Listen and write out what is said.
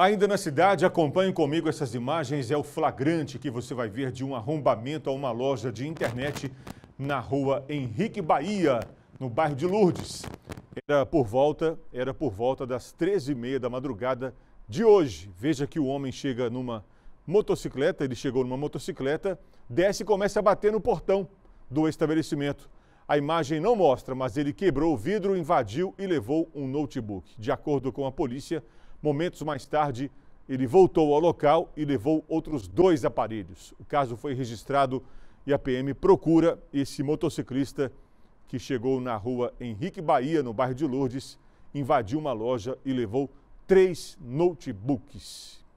Ainda na cidade, acompanhe comigo essas imagens. É o flagrante que você vai ver de um arrombamento a uma loja de internet na rua Henrique Bahia, no bairro de Lourdes. Era por volta, era por volta das 13h30 da madrugada de hoje. Veja que o homem chega numa motocicleta, ele chegou numa motocicleta, desce e começa a bater no portão do estabelecimento. A imagem não mostra, mas ele quebrou o vidro, invadiu e levou um notebook. De acordo com a polícia, Momentos mais tarde, ele voltou ao local e levou outros dois aparelhos. O caso foi registrado e a PM procura esse motociclista que chegou na rua Henrique Bahia, no bairro de Lourdes, invadiu uma loja e levou três notebooks.